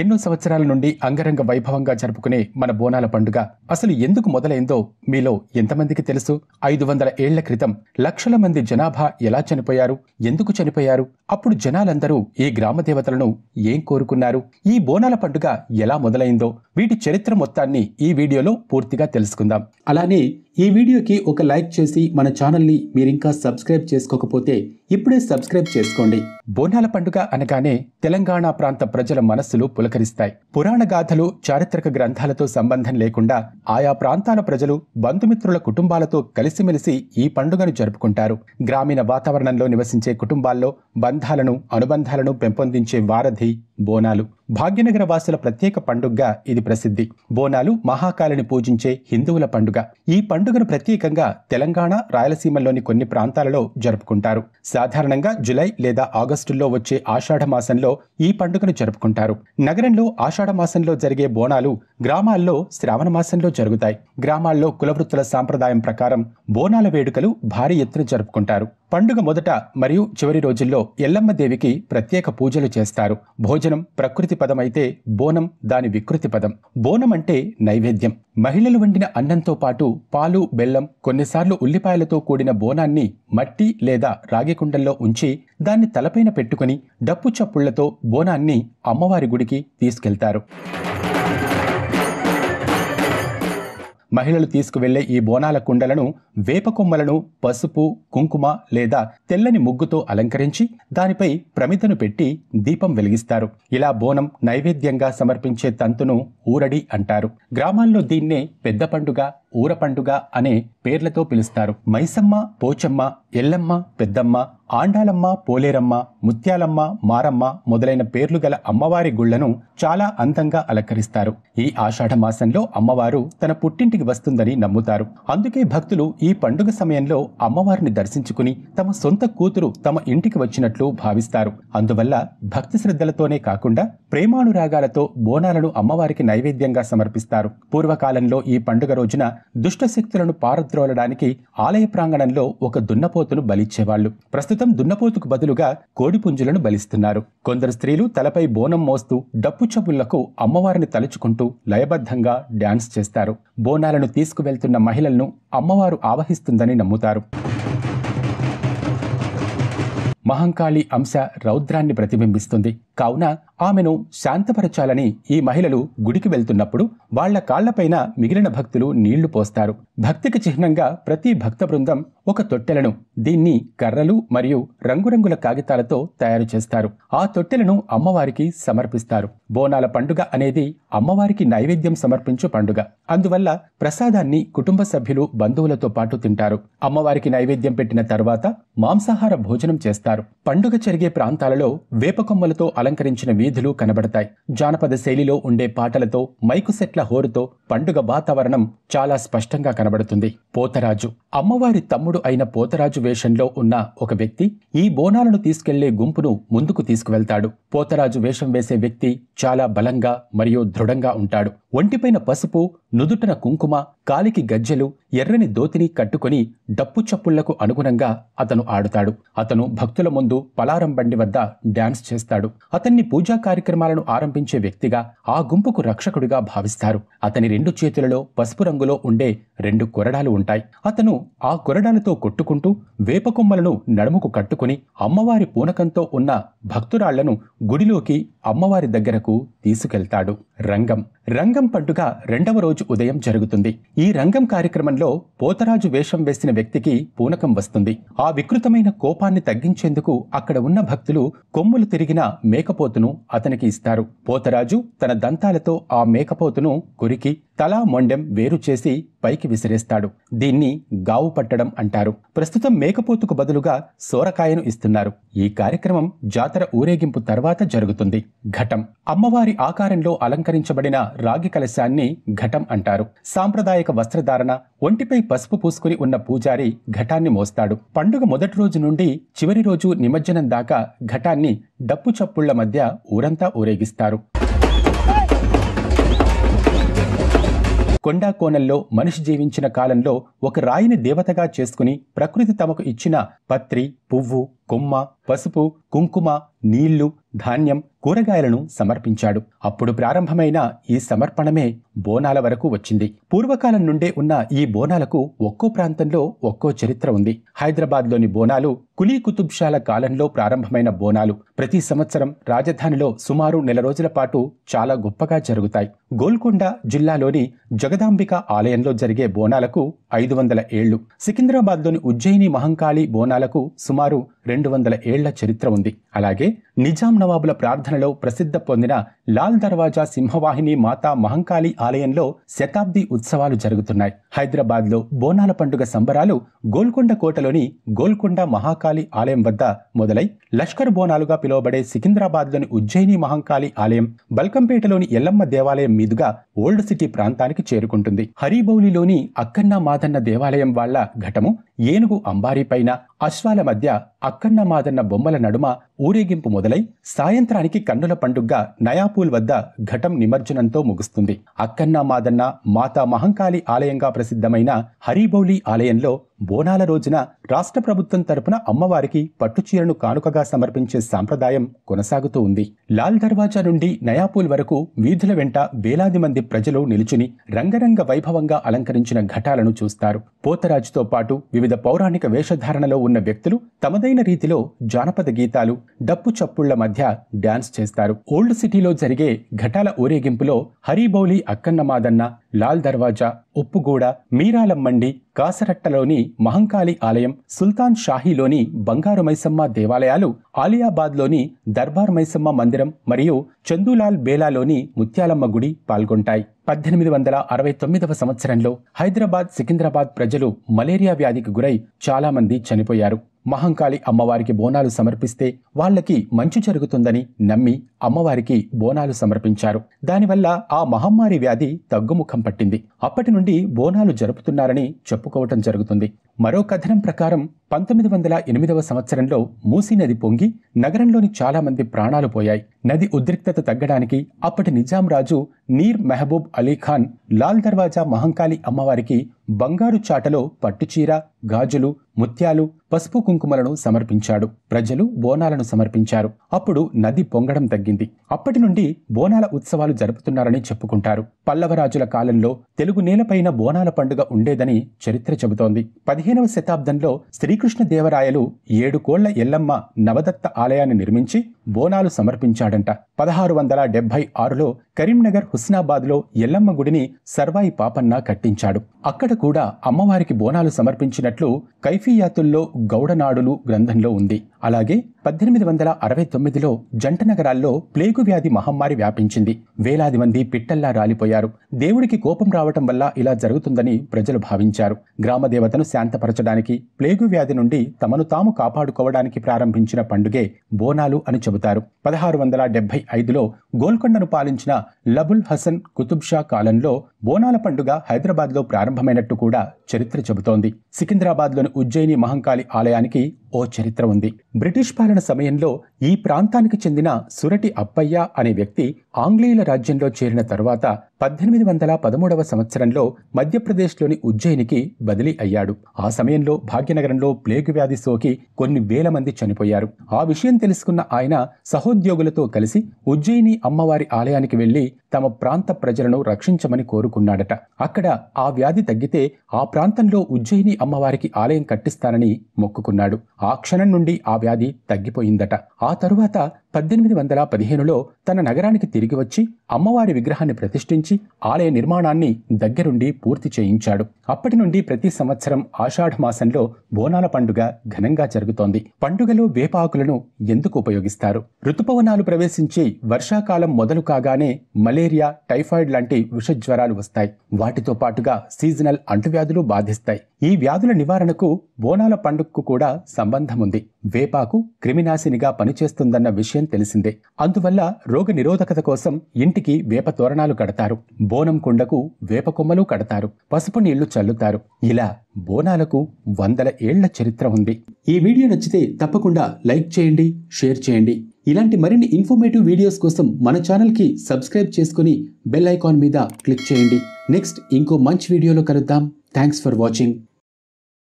ఎన్నో సంవత్సరాల నుండి అంగరంగ వైభవంగా జరుపుకునే మన బోనాల పండుగ అసలు ఎందుకు మొదలైందో మీలో ఎంతమందికి తెలుసు ఐదు వందల ఏళ్ల క్రితం లక్షల మంది జనాభా ఎలా చనిపోయారు ఎందుకు చనిపోయారు అప్పుడు జనాలందరూ ఈ గ్రామ దేవతలను ఏం కోరుకున్నారు ఈ బోనాల పండుగ ఎలా మొదలైందో వీటి చరిత్ర మొత్తాన్ని ఈ వీడియోలో పూర్తిగా తెలుసుకుందాం అలానే ఈ వీడియోకి ఒక లైక్ చేసి మన ఛానల్ని మీరింకా సబ్స్క్రైబ్ చేసుకోకపోతే ఇప్పుడే సబ్స్క్రైబ్ చేసుకోండి బోనాల పండుగ అనగానే తెలంగాణ ప్రాంత ప్రజల మనస్సులు పులకరిస్తాయి పురాణ గాథలు చారిత్రక గ్రంథాలతో సంబంధం లేకుండా ఆయా ప్రాంతాల ప్రజలు బంధుమిత్రుల కుటుంబాలతో కలిసిమెలిసి ఈ పండుగను జరుపుకుంటారు గ్రామీణ వాతావరణంలో నివసించే కుటుంబాల్లో బంధాలను అనుబంధాలను పెంపొందించే వారధి బోనాలు భాగ్యనగర వాసుల ప్రత్యేక పండుగగా ఇది ప్రసిద్ధి బోనాలు మహాకాలిని పూజించే హిందువుల పండుగ ఈ పండుగను ప్రత్యేకంగా తెలంగాణ రాయలసీమలోని కొన్ని ప్రాంతాలలో జరుపుకుంటారు సాధారణంగా జులై లేదా ఆగస్టులో వచ్చే ఆషాఢ మాసంలో ఈ పండుగను జరుపుకుంటారు నగరంలో ఆషాఢ మాసంలో జరిగే బోనాలు గ్రామాల్లో శ్రావణ మాసంలో జరుగుతాయి గ్రామాల్లో కులవృత్తుల సాంప్రదాయం ప్రకారం బోనాల వేడుకలు భారీ ఎత్తున జరుపుకుంటారు పండుగ మొదట మరియు చివరి రోజుల్లో ఎల్లమ్మ దేవికి ప్రత్యేక పూజలు చేస్తారు భోజనం ప్రకృతి పదం అయితే బోనం దాని వికృతి పదం బోనం అంటే నైవేద్యం మహిళలు వండిన అన్నంతో పాటు పాలు బెల్లం కొన్నిసార్లు ఉల్లిపాయలతో కూడిన బోనాన్ని మట్టి లేదా రాగి కుండల్లో ఉంచి దాన్ని తలపైన పెట్టుకుని డప్పు చప్పుళ్లతో బోనాన్ని అమ్మవారి గుడికి తీసుకెళ్తారు మహిళలు తీసుకువెళ్లే ఈ బోనాల కుండలను వేప కొమ్మలను పసుపు కుంకుమ లేదా తెల్లని ముగ్గుతో అలంకరించి దానిపై ప్రమితను పెట్టి దీపం వెలిగిస్తారు ఇలా బోనం నైవేద్యంగా సమర్పించే తంతును ఊరడి అంటారు గ్రామాల్లో దీన్నే పెద్ద పండుగ ఊర పండుగ అనే పేర్లతో పిలుస్తారు మైసమ్మ పోచమ్మ ఎల్లమ్మ పెద్దమ్మ ఆండాలమ్మ పోలేరమ్మ ముత్యాలమ్మ మారమ్మ మొదలైన పేర్లు గల అమ్మవారి గుళ్లను చాలా అందంగా అలంకరిస్తారు ఈ ఆషాఢ మాసంలో అమ్మవారు తన పుట్టింటికి వస్తుందని నమ్ముతారు అందుకే భక్తులు ఈ పండుగ సమయంలో అమ్మవారిని దర్శించుకుని తమ సొంత కూతురు తమ ఇంటికి వచ్చినట్లు భావిస్తారు అందువల్ల భక్తి శ్రద్ధలతోనే కాకుండా ప్రేమానురాగాలతో బోనాలను అమ్మవారికి నైవేద్యంగా సమర్పిస్తారు పూర్వకాలంలో ఈ పండుగ రోజున దుష్టశక్తులను పారద్రోలడానికి ఆలయ ప్రాంగణంలో ఒక దున్నపోతును బలిచ్చేవాళ్లు ప్రస్తుతం దున్నపోతుకు బదులుగా కోడిపుంజులను బలిస్తున్నారు కొందరు స్త్రీలు తలపై బోనం మోస్తూ డప్పు చెబుళ్లకు అమ్మవారిని తలుచుకుంటూ లయబద్ధంగా డ్యాన్స్ చేస్తారు బోనాలను తీసుకువెళ్తున్న మహిళలను అమ్మవారు ఆవహిస్తుందని నమ్ముతారు మహంకాళి అంశ రౌద్రాన్ని ప్రతిబింబిస్తుంది కావున ఆమెను శాంతపరచాలని ఈ మహిళలు గుడికి వెళ్తున్నప్పుడు వాళ్ల కాళ్లపైన మిగిలిన భక్తులు నీళ్లు పోస్తారు భక్తికి చిహ్నంగా ప్రతి భక్త బృందం ఒక తొట్టెలను దీన్ని కర్రలు మరియు రంగురంగుల కాగితాలతో తయారు చేస్తారు ఆ తొట్టెలను అమ్మవారికి సమర్పిస్తారు బోనాల పండుగ అనేది అమ్మవారికి నైవేద్యం సమర్పించు పండుగ అందువల్ల ప్రసాదాన్ని కుటుంబ సభ్యులు బంధువులతో పాటు తింటారు అమ్మవారికి నైవేద్యం పెట్టిన తర్వాత మాంసాహార భోజనం చేస్తారు పండుగ జరిగే ప్రాంతాలలో వేపకొమ్మలతో అలంకరించిన వీధులు కనబడతాయి జానపద శైలిలో ఉండే పాటలతో మైకు సెట్ల హోరుతో పండుగ వాతావరణం చాలా స్పష్టంగా కనబడుతుంది పోతరాజు అమ్మవారి తమ్ముడు అయిన పోతరాజు వేషంలో ఉన్న ఒక వ్యక్తి ఈ బోనాలను తీసుకెళ్లే గుంపును ముందుకు తీసుకువెళ్తాడు పోతరాజు వేషం వేసే వ్యక్తి చాలా బలంగా మరియు దృఢంగా ఉంటాడు ఒంటిపైన పసుపు నుదుటన కుంకుమ కాలికి గజ్జెలు ఎర్రని దోతిని కట్టుకుని డప్పు చప్పుళ్లకు అనుగుణంగా అతను ఆడుతాడు అతను భక్తుల ముందు పలారం బండి వద్ద డాన్స్ చేస్తాడు అతన్ని పూజా కార్యక్రమాలను ఆరంభించే వ్యక్తిగా ఆ గుంపుకు రక్షకుడిగా భావిస్తారు అతని రెండు చేతులలో పసుపు రంగులో ఉండే రెండు కొరడాలు ఉంటాయి అతను ఆ కొరడాలతో కొట్టుకుంటూ వేపకొమ్మలను నడుముకు కట్టుకుని అమ్మవారి పూనకంతో ఉన్న భక్తురాళ్లను గుడిలోకి అమ్మవారి దగ్గరకు తీసుకెళ్తాడు రంగం రంగం పండుగ రెండవ రోజు ఉదయం జరుగుతుంది ఈ రంగం కార్యక్రమంలో పోతరాజు వేషం వేసిన వ్యక్తికి పూనకం వస్తుంది ఆ వికృతమైన కోపాన్ని తగ్గించేందుకు అక్కడ ఉన్న భక్తులు కొమ్ములు తిరిగిన మేకపోతును అతనికి ఇస్తారు పోతరాజు తన దంతాలతో ఆ మేకపోతును కొరికి తలా మొండెం వేరు చేసి పైకి విసిరేస్తాడు దీన్ని గావు పట్టడం అంటారు ప్రస్తుతం మేకపోతుకు బదులుగా సోరకాయను ఇస్తున్నారు ఈ కార్యక్రమం జాతర ఊరేగింపు తర్వాత జరుగుతుంది ఘటం అమ్మవారి ఆకారంలో అలంకరించబడిన రాగి కలశాన్ని ఘటం అంటారు సాంప్రదాయక వస్త్రధారణ ఒంటిపై పసుపు పూసుకుని ఉన్న పూజారి ఘటాన్ని మోస్తాడు పండుగ మొదటి రోజు నుండి చివరి రోజు నిమజ్జనం దాకా ఘటాన్ని డప్పు చప్పుళ్ల మధ్య ఊరంతా ఊరేగిస్తారు కొండా కోణంలో మనిషి జీవించిన కాలంలో ఒక రాయిని దేవతగా చేసుకుని ప్రకృతి తమకు ఇచ్చిన పత్రి పువ్వు కొమ్మ పసుపు కుంకుమ నీళ్లు ధాన్యం కూరగాయలను సమర్పించాడు అప్పుడు ప్రారంభమైన ఈ సమర్పణమే బోనాల వరకు వచ్చింది పూర్వకాలం నుండే ఉన్న ఈ బోనాలకు ఒక్కో ప్రాంతంలో ఒక్కో చరిత్ర ఉంది హైదరాబాద్లోని బోనాలు కులీ కుతుబ్షాల కాలంలో ప్రారంభమైన బోనాలు ప్రతి సంవత్సరం రాజధానిలో సుమారు నెల రోజుల పాటు చాలా గొప్పగా జరుగుతాయి గోల్కొండ జిల్లాలోని జగదాంబిక ఆలయంలో జరిగే బోనాలకు ఐదు వందల ఏళ్లు సికింద్రాబాద్లోని ఉజ్జయిని మహంకాళి బోనాలకు సుమారు రెండు వందల ఏళ్ల చరిత్ర ఉంది అలాగే నిజాం నవాబుల ప్రార్థనలో ప్రసిద్ధ పొందిన లాల్ దర్వాజా సింహవాహిని మాతా మహంకాళి ఆలయంలో శతాబ్ది ఉత్సవాలు జరుగుతున్నాయి హైదరాబాద్లో బోనాల పండుగ సంబరాలు గోల్కొండ కోటలోని గోల్కొండ మహాకాళి ఆలయం వద్ద మొదలై లష్కర్ బోనాలుగా పిలువబడే సికింద్రాబాద్లోని ఉజ్జయిని మహంకాళి ఆలయం బల్కంపేటలోని ఎల్లమ్మ దేవాలయం మీదుగా ఓల్డ్ సిటీ ప్రాంతానికి చేరుకుంటుంది హరిబౌలిలోని అక్కన్న మాదన్న దేవాలయం వాళ్ల ఘటము ఏనుగు అంబారీపైన అశ్వాల మధ్య అక్కన్న మాదన్న బొమ్మల నడుమ ఊరేగింపు మొదలై సాయంత్రానికి కన్నుల పండుగ నయాపూల్ వద్ద ఘటం నిమజ్జనంతో ముగుస్తుంది అక్కన్న మాదన్న మాతా మహంకాళి ఆలయంగా ప్రసిద్ధమైన హరీబౌలి ఆలయంలో బోనాల రోజున రాష్ట్ర ప్రభుత్వం తరపున అమ్మవారికి పట్టుచీరను కానుకగా సమర్పించే సాంప్రదాయం కొనసాగుతూ ఉంది లాల్ దర్వాజా నుండి నయాపూల్ వరకు వీధుల వెంట వేలాది మంది ప్రజలు నిలుచుని రంగరంగ వైభవంగా అలంకరించిన ఘటాలను చూస్తారు పోతరాజుతో పాటు వివిధ పౌరాణిక వేషధారణలో ఉన్న వ్యక్తులు తమదైన రీతిలో జానపద గీతాలు డప్పు చప్పుళ్ల మధ్య డాన్స్ చేస్తారు ఓల్డ్ సిటీలో జరిగే ఘటాల ఊరేగింపులో హరీబౌలి అక్కన్నమాదన్న లాల్ దర్వాజా ఉప్పుగూడ మీరాలం మండి కాసరట్టలోని మహంకాళి ఆలయం సుల్తాన్ షాహీలోని బంగారు మైసమ్మ దేవాలయాలు ఆలియాబాద్లోని దర్బార్ మైసమ్మ మందిరం మరియు చందులాల్ బేలాలోని ముత్యాలమ్మ గుడి పాల్గొంటాయి పద్దెనిమిది వందల అరవై తొమ్మిదవ సంవత్సరంలో హైదరాబాద్ సికింద్రాబాద్ ప్రజలు మలేరియా వ్యాధికి గురై చాలామంది చనిపోయారు మహంకాళి అమ్మవారికి బోనాలు సమర్పిస్తే వాళ్లకి మంచు జరుగుతుందని నమ్మి అమ్మవారికి బోనాలు సమర్పించారు దానివల్ల ఆ మహమ్మారి వ్యాధి తగ్గుముఖం పట్టింది అప్పటి నుండి బోనాలు జరుపుతున్నారని చెప్పుకోవటం జరుగుతుంది మరో కథనం ప్రకారం పంతొమ్మిది వందల ఎనిమిదవ సంవత్సరంలో మూసీ నది పొంగి నగరంలోని చాలా మంది ప్రాణాలు పోయాయి నది ఉద్రిక్తత తగ్గడానికి అప్పటి నిజాం రాజు నీర్ మెహబూబ్ అలీ ఖాన్ లాల్ దర్వాజా మహంకాళి అమ్మవారికి బంగారు చాటలో పట్టుచీర గాజులు ముత్యాలు పసుపు కుంకుమలను సమర్పించాడు ప్రజలు బోనాలను సమర్పించారు అప్పుడు నది పొంగడం తగ్గింది అప్పటి నుండి బోనాల ఉత్సవాలు జరుపుతున్నారని చెప్పుకుంటారు పల్లవరాజుల కాలంలో తెలుగు నేలపైన బోనాల పండుగ ఉండేదని చరిత్ర చెబుతోంది పదిహేనవ శతాబ్దంలో శ్రీకృష్ణ దేవరాయలు ఏడు కోళ్ల ఎల్లమ్మ నవదత్త ఆలయాన్ని నిర్మించి బోనాలు సమర్పించాడంట పదహారు వందల డెబ్బై ఆరులో కరీంనగర్ హుస్నాబాద్లో ఎల్లమ్మ గుడిని సర్వాయి పాపన్న కట్టించాడు అక్కడ కూడా అమ్మవారికి బోనాలు సమర్పించినట్లు కైఫియాతుల్లో గౌడనాడులు గ్రంథంలో ఉంది అలాగే పద్దెనిమిది వందల అరవై తొమ్మిదిలో జంట నగరాల్లో ప్లేగు వ్యాధి మహమ్మారి వ్యాపించింది వేలాది మంది పిట్టల్లా రాలిపోయారు దేవుడికి కోపం రావటం వల్ల ఇలా జరుగుతుందని ప్రజలు భావించారు గ్రామదేవతను శాంతపరచడానికి ప్లేగు వ్యాధి నుండి తమను తాము కాపాడుకోవడానికి ప్రారంభించిన పండుగే బోనాలు అని చెబుతారు పదహారు వందల డెబ్బై ఐదులో గోల్కొండను పాలించిన లబుల్ హసన్ కుతుబ్ షా కాలంలో బోనాల పండుగ హైదరాబాద్లో ప్రారంభమైనట్టు కూడా చరిత్ర చెబుతోంది సికింద్రాబాద్లోని ఉజ్జయిని మహంకాళి ఆలయానికి ఓ చరిత్ర ఉంది బ్రిటిష్ పాలన పరిపాలన సమయంలో ఈ ప్రాంతానికి చెందిన సురటి అప్పయ్య అనే వ్యక్తి ఆంగ్లేయుల రాజ్యంలో చేరిన తరువాత పద్దెనిమిది వందల పదమూడవ సంవత్సరంలో మధ్యప్రదేశ్లోని ఉజ్జయినికి బదిలీ అయ్యాడు ఆ సమయంలో భాగ్యనగరంలో ప్లేగ్ వ్యాధి సోకి కొన్ని వేల మంది చనిపోయారు ఆ విషయం తెలుసుకున్న ఆయన సహోద్యోగులతో కలిసి ఉజ్జయిని అమ్మవారి ఆలయానికి వెళ్లి తమ ప్రాంత ప్రజలను రక్షించమని కోరుకున్నాడట అక్కడ ఆ వ్యాధి తగ్గితే ఆ ప్రాంతంలో ఉజ్జయిని అమ్మవారికి ఆలయం కట్టిస్తానని మొక్కుకున్నాడు ఆ క్షణం నుండి ఆ వ్యాధి తగ్గి తగ్గిపోయిందట ఆ తరువాత పద్దెనిమిది వందల పదిహేనులో తన నగరానికి తిరిగి వచ్చి అమ్మవారి విగ్రహాన్ని ప్రతిష్ఠించి ఆలయ నిర్మాణాన్ని దగ్గరుండి పూర్తి చేయించాడు అప్పటి నుండి ప్రతి సంవత్సరం ఆషాఢ మాసంలో బోనాల పండుగ ఘనంగా జరుగుతోంది పండుగలో వేపాకులను ఎందుకు ఉపయోగిస్తారు ఋతుపవనాలు ప్రవేశించి వర్షాకాలం మొదలు కాగానే మలేరియా టైఫాయిడ్ లాంటి విషజ్వరాలు వస్తాయి వాటితో పాటుగా సీజనల్ అంటువ్యాధులు బాధిస్తాయి ఈ వ్యాధుల నివారణకు బోనాల పండుగకు కూడా సంబంధం ఉంది వేపాకు క్రిమినాశినిగా పనిచేస్తుందన్న విషయం తెలిసిందే అందువల్ల రోగ నిరోధకత కోసం ఇంటికి వేప తోరణాలు కడతారు బోనం కుండకు వేప కొమ్మలు కడతారు పసుపు నీళ్లు చల్లుతారు ఇలా బోనాలకు వందల ఏళ్ల చరిత్ర ఉంది ఈ వీడియో నచ్చితే తప్పకుండా లైక్ చేయండి షేర్ చేయండి ఇలాంటి మరిన్ని ఇన్ఫర్మేటివ్ వీడియోస్ కోసం మన ఛానల్కి సబ్స్క్రైబ్ చేసుకుని బెల్ ఐకాన్ మీద క్లిక్ చేయండి నెక్స్ట్ ఇంకో మంచి వీడియోలో కలుద్దాం థ్యాంక్స్ ఫర్ వాచింగ్